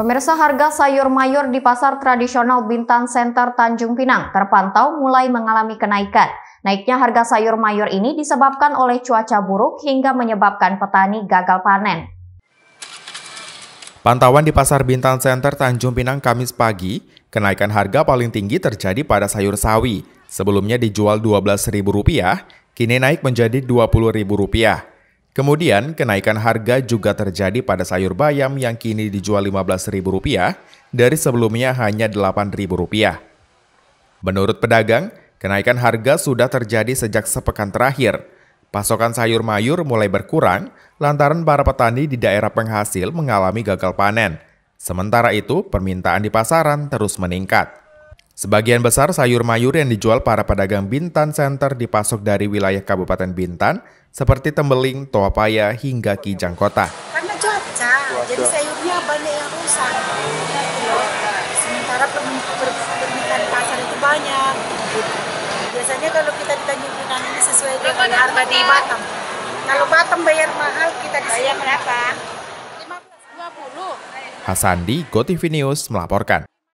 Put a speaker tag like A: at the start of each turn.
A: Pemirsa harga sayur mayur di pasar tradisional Bintan Center Tanjung Pinang terpantau mulai mengalami kenaikan. Naiknya harga sayur mayur ini disebabkan oleh cuaca buruk hingga menyebabkan petani gagal panen.
B: Pantauan di Pasar Bintan Center Tanjung Pinang Kamis pagi, kenaikan harga paling tinggi terjadi pada sayur sawi. Sebelumnya dijual Rp12.000, kini naik menjadi Rp20.000. Kemudian, kenaikan harga juga terjadi pada sayur bayam yang kini dijual Rp15.000 dari sebelumnya hanya Rp8.000. Menurut pedagang, kenaikan harga sudah terjadi sejak sepekan terakhir. Pasokan sayur mayur mulai berkurang lantaran para petani di daerah penghasil mengalami gagal panen. Sementara itu, permintaan di pasaran terus meningkat. Sebagian besar sayur mayur yang dijual para pedagang Bintan Center dipasok dari wilayah Kabupaten Bintan seperti tembeling, toapaya hingga kijang kota.
C: Karena cuaca, jadi sayurnya banyak yang rusak. Sementara permintaan pasar itu banyak. Biasanya kalau kita di Tanjung Pinang ini sesuai dengan harga di Batam. Kalau Batam bayar mahal, kita di berapa? 15, 20.
B: Hasandi, GoTV News melaporkan.